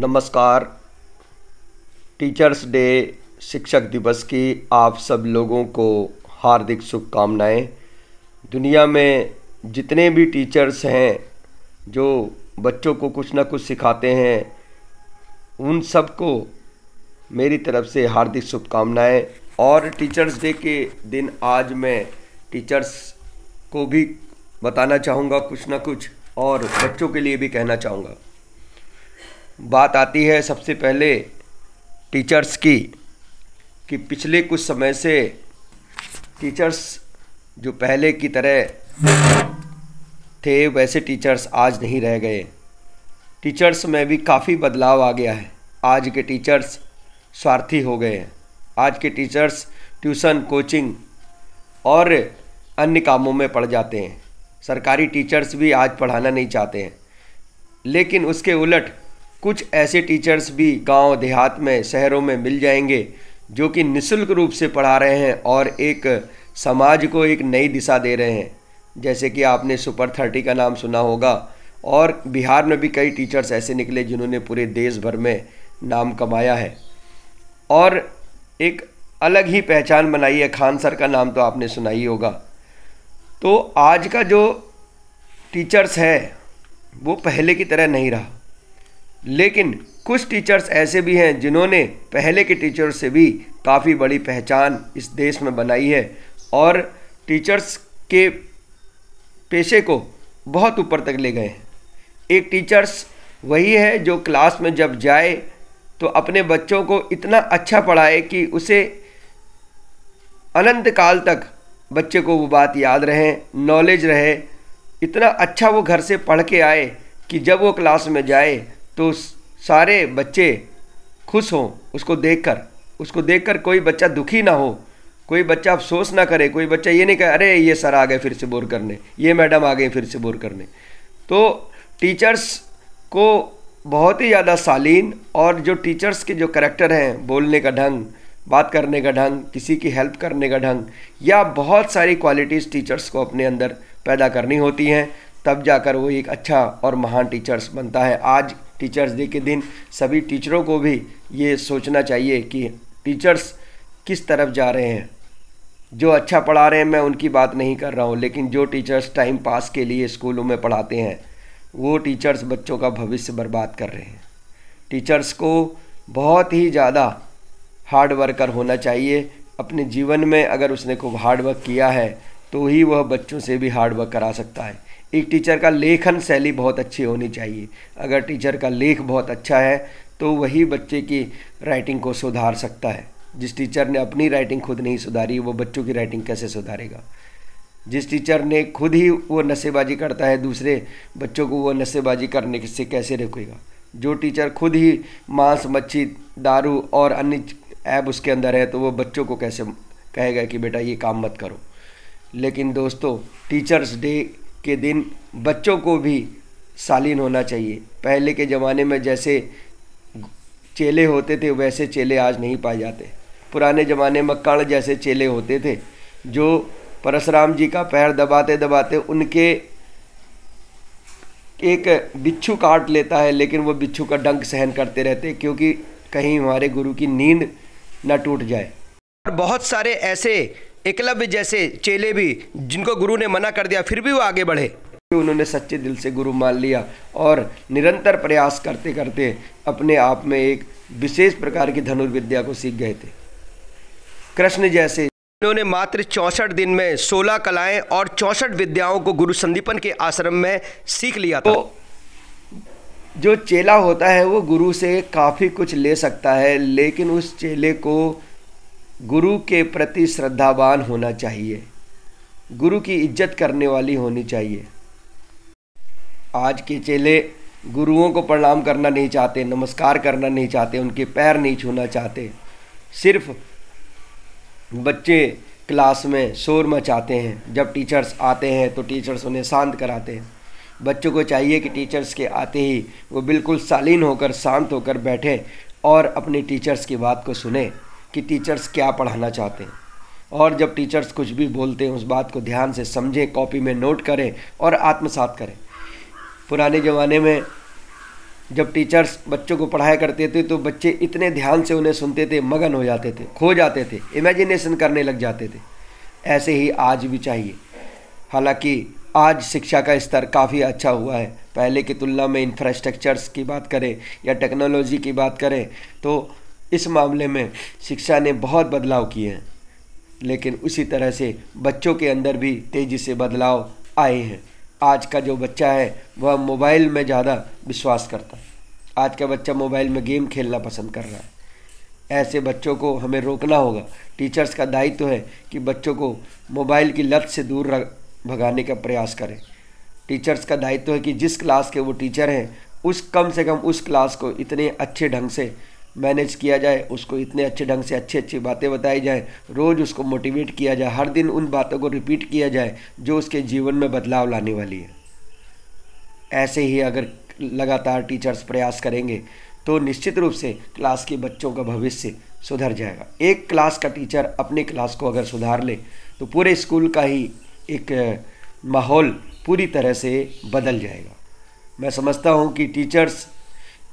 नमस्कार teachers day शिक्षक दिवस की आप सब लोगों को हार्दिक शुभकामनाएं दुनिया में जितने भी टीचर्स हैं जो बच्चों को कुछ ना कुछ सिखाते हैं उन सबको मेरी तरफ से हार्दिक शुभकामनाएं और टीचर्स डे के दिन आज मैं टीचर्स को भी बताना चाहूँगा कुछ ना कुछ और बच्चों के लिए भी कहना चाहूँगा बात आती है सबसे पहले टीचर्स की कि पिछले कुछ समय से टीचर्स जो पहले की तरह थे वैसे टीचर्स आज नहीं रह गए टीचर्स में भी काफ़ी बदलाव आ गया है आज के टीचर्स स्वार्थी हो गए हैं आज के टीचर्स ट्यूशन कोचिंग और अन्य कामों में पड़ जाते हैं सरकारी टीचर्स भी आज पढ़ाना नहीं चाहते हैं लेकिन उसके उलट कुछ ऐसे टीचर्स भी गांव देहात में शहरों में मिल जाएंगे जो कि निशुल्क रूप से पढ़ा रहे हैं और एक समाज को एक नई दिशा दे रहे हैं जैसे कि आपने सुपर थर्टी का नाम सुना होगा और बिहार में भी कई टीचर्स ऐसे निकले जिन्होंने पूरे देश भर में नाम कमाया है और एक अलग ही पहचान बनाई है खान सर का नाम तो आपने सुना ही होगा तो आज का जो टीचर्स है वो पहले की तरह नहीं रहा लेकिन कुछ टीचर्स ऐसे भी हैं जिन्होंने पहले के टीचर से भी काफ़ी बड़ी पहचान इस देश में बनाई है और टीचर्स के पेशे को बहुत ऊपर तक ले गए एक टीचर्स वही है जो क्लास में जब जाए तो अपने बच्चों को इतना अच्छा पढ़ाए कि उसे अनंत काल तक बच्चे को वो बात याद रहे नॉलेज रहे इतना अच्छा वो घर से पढ़ के आए कि जब वो क्लास में जाए तो सारे बच्चे खुश हों उसको देखकर उसको देखकर कोई बच्चा दुखी ना हो कोई बच्चा अफसोस ना करे कोई बच्चा ये नहीं कहे अरे ये सर आ गए फिर से बोर करने ये मैडम आ गए फिर से बोर करने तो टीचर्स को बहुत ही ज़्यादा शालीन और जो टीचर्स के जो करेक्टर हैं बोलने का ढंग बात करने का ढंग किसी की हेल्प करने का ढंग या बहुत सारी क्वालिटीज़ टीचर्स को अपने अंदर पैदा करनी होती हैं तब जाकर वो एक अच्छा और महान टीचर्स बनता है आज टीचर्स डे के दिन सभी टीचरों को भी ये सोचना चाहिए कि टीचर्स किस तरफ जा रहे हैं जो अच्छा पढ़ा रहे हैं मैं उनकी बात नहीं कर रहा हूँ लेकिन जो टीचर्स टाइम पास के लिए स्कूलों में पढ़ाते हैं वो टीचर्स बच्चों का भविष्य बर्बाद कर रहे हैं टीचर्स को बहुत ही ज़्यादा हार्ड वर्कर होना चाहिए अपने जीवन में अगर उसने खूब हार्ड वर्क किया है तो ही वह बच्चों से भी हार्ड वर्क करा सकता है एक टीचर का लेखन शैली बहुत अच्छी होनी चाहिए अगर टीचर का लेख बहुत अच्छा है तो वही बच्चे की राइटिंग को सुधार सकता है जिस टीचर ने अपनी राइटिंग खुद नहीं सुधारी वो बच्चों की राइटिंग कैसे सुधारेगा जिस टीचर ने खुद ही वो नशेबाजी करता है दूसरे बच्चों को वो नशेबाजी करने से कैसे रोकेगा जो टीचर खुद ही मांस मच्छी दारू और अन्य ऐप उसके अंदर है तो वो बच्चों को कैसे कहेगा कि बेटा ये काम मत करो लेकिन दोस्तों टीचर्स डे के दिन बच्चों को भी शालीन होना चाहिए पहले के ज़माने में जैसे चेले होते थे वैसे चेले आज नहीं पाए जाते पुराने ज़माने में कण जैसे चेले होते थे जो परशुराम जी का पैर दबाते दबाते उनके एक बिच्छू काट लेता है लेकिन वो बिच्छू का डंक सहन करते रहते क्योंकि कहीं हमारे गुरु की नींद ना टूट जाए और बहुत सारे ऐसे एकलव्य जैसे चेले भी जिनको गुरु ने मना कर दिया फिर भी वो आगे बढ़े उन्होंने सच्चे दिल से गुरु मान लिया और निरंतर प्रयास करते करते अपने आप में एक विशेष प्रकार की धनुर्विद्या को सीख गए थे कृष्ण जैसे उन्होंने मात्र चौसठ दिन में सोलह कलाएं और चौसठ विद्याओं को गुरु संदीपन के आश्रम में सीख लिया था तो जो चेला होता है वो गुरु से काफ़ी कुछ ले सकता है लेकिन उस चेले को गुरु के प्रति श्रद्धावान होना चाहिए गुरु की इज्जत करने वाली होनी चाहिए आज के चेले गुरुओं को प्रणाम करना नहीं चाहते नमस्कार करना नहीं चाहते उनके पैर नहीं छूना चाहते सिर्फ बच्चे क्लास में शोर मचाते हैं जब टीचर्स आते हैं तो टीचर्स उन्हें शांत कराते हैं बच्चों को चाहिए कि टीचर्स के आते ही वो बिल्कुल शालीन होकर शांत होकर बैठें और अपने टीचर्स की बात को सुने कि टीचर्स क्या पढ़ाना चाहते हैं और जब टीचर्स कुछ भी बोलते हैं उस बात को ध्यान से समझें कॉपी में नोट करें और आत्मसात करें पुराने ज़माने में जब टीचर्स बच्चों को पढ़ाया करते थे तो बच्चे इतने ध्यान से उन्हें सुनते थे मगन हो जाते थे खो जाते थे इमेजिनेशन करने लग जाते थे ऐसे ही आज भी चाहिए हालांकि आज शिक्षा का स्तर काफ़ी अच्छा हुआ है पहले की तुलना में इंफ्रास्ट्रक्चर्स की बात करें या टेक्नोलॉजी की बात करें तो इस मामले में शिक्षा ने बहुत बदलाव किए हैं लेकिन उसी तरह से बच्चों के अंदर भी तेज़ी से बदलाव आए हैं आज का जो बच्चा है वह मोबाइल में ज़्यादा विश्वास करता है आज का बच्चा मोबाइल में गेम खेलना पसंद कर रहा है ऐसे बच्चों को हमें रोकना होगा टीचर्स का दायित्व तो है कि बच्चों को मोबाइल की लत से दूर भगाने का प्रयास करें टीचर्स का दायित्व तो है कि जिस क्लास के वो टीचर हैं उस कम से कम उस क्लास को इतने अच्छे ढंग से मैनेज किया जाए उसको इतने अच्छे ढंग से अच्छी अच्छी बातें बताई जाए रोज़ उसको मोटिवेट किया जाए हर दिन उन बातों को रिपीट किया जाए जो उसके जीवन में बदलाव लाने वाली है ऐसे ही अगर लगातार टीचर्स प्रयास करेंगे तो निश्चित रूप से क्लास के बच्चों का भविष्य सुधर जाएगा एक क्लास का टीचर अपने क्लास को अगर सुधार ले तो पूरे स्कूल का ही एक माहौल पूरी तरह से बदल जाएगा मैं समझता हूँ कि टीचर्स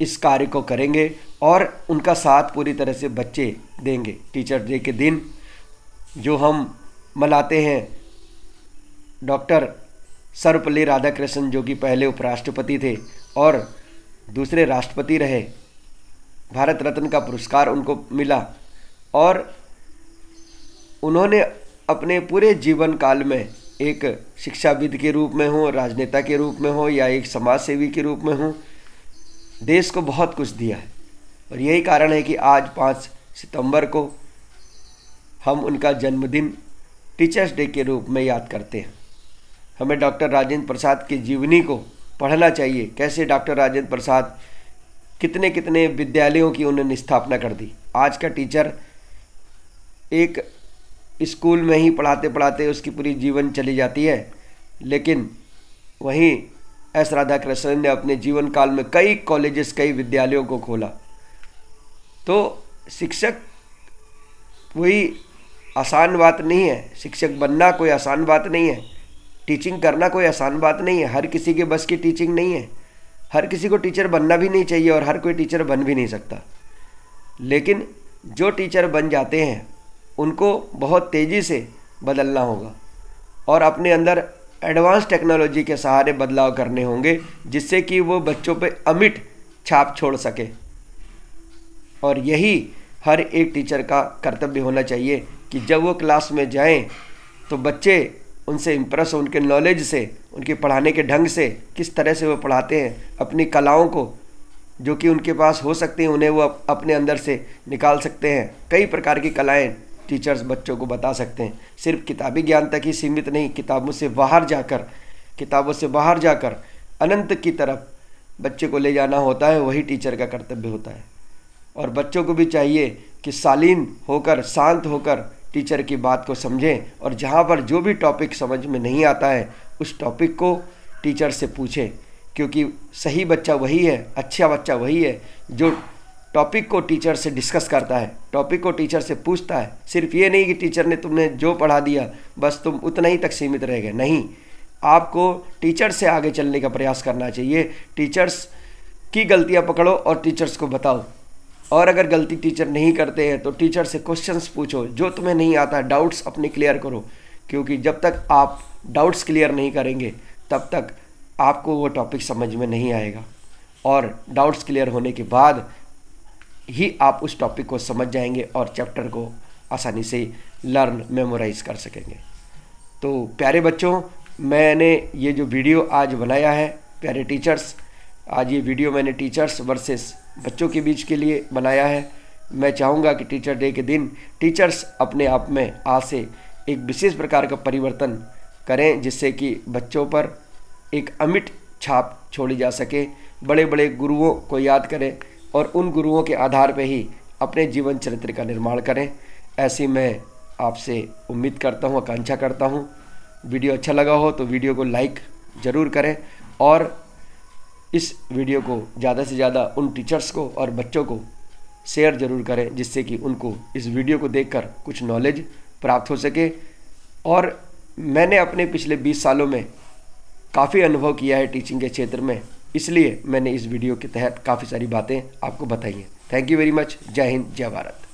इस कार्य को करेंगे और उनका साथ पूरी तरह से बच्चे देंगे टीचर डे के दिन जो हम मनाते हैं डॉक्टर सर्वपल्ली राधाकृष्णन जो कि पहले उपराष्ट्रपति थे और दूसरे राष्ट्रपति रहे भारत रत्न का पुरस्कार उनको मिला और उन्होंने अपने पूरे जीवन काल में एक शिक्षाविद के रूप में हो राजनेता के रूप में हो या एक समाज सेवी के रूप में हो देश को बहुत कुछ दिया है और यही कारण है कि आज पाँच सितंबर को हम उनका जन्मदिन टीचर्स डे के रूप में याद करते हैं हमें डॉक्टर राजेंद्र प्रसाद की जीवनी को पढ़ना चाहिए कैसे डॉक्टर राजेंद्र प्रसाद कितने कितने विद्यालयों की उन्होंने स्थापना कर दी आज का टीचर एक स्कूल में ही पढ़ाते पढ़ाते उसकी पूरी जीवन चली जाती है लेकिन वहीं एस राधा कृष्णन ने अपने जीवन काल में कई कॉलेजेस कई विद्यालयों को खोला तो शिक्षक कोई आसान बात नहीं है शिक्षक बनना कोई आसान बात नहीं है टीचिंग करना कोई आसान बात नहीं है हर किसी के बस की टीचिंग नहीं है हर किसी को टीचर बनना भी नहीं चाहिए और हर कोई टीचर बन भी नहीं सकता लेकिन जो टीचर बन जाते हैं उनको बहुत तेज़ी से बदलना होगा और अपने अंदर एडवांस टेक्नोलॉजी के सहारे बदलाव करने होंगे जिससे कि वो बच्चों पर अमिट छाप छोड़ सके और यही हर एक टीचर का कर्तव्य होना चाहिए कि जब वो क्लास में जाएं तो बच्चे उनसे इम्प्रेस हो उनके नॉलेज से उनके पढ़ाने के ढंग से किस तरह से वो पढ़ाते हैं अपनी कलाओं को जो कि उनके पास हो सकती हैं उन्हें वो अपने अंदर से निकाल सकते हैं कई प्रकार की कलाएं टीचर्स बच्चों को बता सकते हैं सिर्फ किताबी ज्ञान तक ही सीमित नहीं किताबों से बाहर जाकर किताबों से बाहर जाकर अनंत की तरफ बच्चे को ले जाना होता है वही टीचर का कर्तव्य होता है और बच्चों को भी चाहिए कि शालीन होकर शांत होकर टीचर की बात को समझें और जहाँ पर जो भी टॉपिक समझ में नहीं आता है उस टॉपिक को टीचर से पूछें क्योंकि सही बच्चा वही है अच्छा बच्चा वही है जो टॉपिक को टीचर से डिस्कस करता है टॉपिक को टीचर से पूछता है सिर्फ ये नहीं कि टीचर ने तुमने जो पढ़ा दिया बस तुम उतना ही तक सीमित रह गए नहीं आपको टीचर से आगे चलने का प्रयास करना चाहिए टीचर्स की गलतियाँ पकड़ो और टीचर्स को बताओ और अगर गलती टीचर नहीं करते हैं तो टीचर से क्वेश्चंस पूछो जो तुम्हें नहीं आता डाउट्स अपने क्लियर करो क्योंकि जब तक आप डाउट्स क्लियर नहीं करेंगे तब तक आपको वो टॉपिक समझ में नहीं आएगा और डाउट्स क्लियर होने के बाद ही आप उस टॉपिक को समझ जाएंगे और चैप्टर को आसानी से लर्न मेमोराइज कर सकेंगे तो प्यारे बच्चों मैंने ये जो वीडियो आज बनाया है प्यारे टीचर्स आज ये वीडियो मैंने टीचर्स वर्सेस बच्चों के बीच के लिए बनाया है मैं चाहूँगा कि टीचर डे के दिन टीचर्स अपने आप में आज से एक विशेष प्रकार का परिवर्तन करें जिससे कि बच्चों पर एक अमिट छाप छोड़ी जा सके बड़े बड़े गुरुओं को याद करें और उन गुरुओं के आधार पर ही अपने जीवन चरित्र का निर्माण करें ऐसी मैं आपसे उम्मीद करता हूँ आकांक्षा करता हूँ वीडियो अच्छा लगा हो तो वीडियो को लाइक ज़रूर करें और इस वीडियो को ज़्यादा से ज़्यादा उन टीचर्स को और बच्चों को शेयर ज़रूर करें जिससे कि उनको इस वीडियो को देखकर कुछ नॉलेज प्राप्त हो सके और मैंने अपने पिछले 20 सालों में काफ़ी अनुभव किया है टीचिंग के क्षेत्र में इसलिए मैंने इस वीडियो के तहत काफ़ी सारी बातें आपको बताई हैं थैंक यू वेरी मच जय हिंद जय भारत